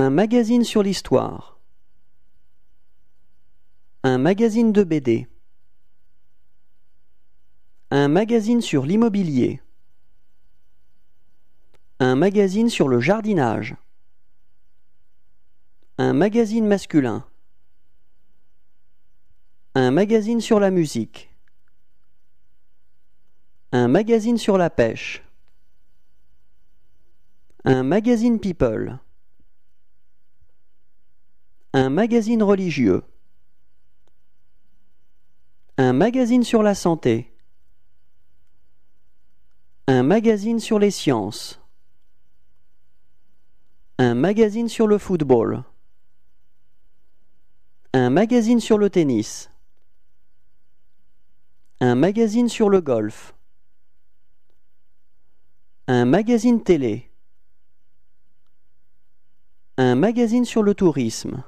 Un magazine sur l'histoire. Un magazine de BD. Un magazine sur l'immobilier. Un magazine sur le jardinage. Un magazine masculin. Un magazine sur la musique. Un magazine sur la pêche. Un magazine People. Un magazine religieux. Un magazine sur la santé. Un magazine sur les sciences. Un magazine sur le football. Un magazine sur le tennis. Un magazine sur le golf. Un magazine télé. Un magazine sur le tourisme.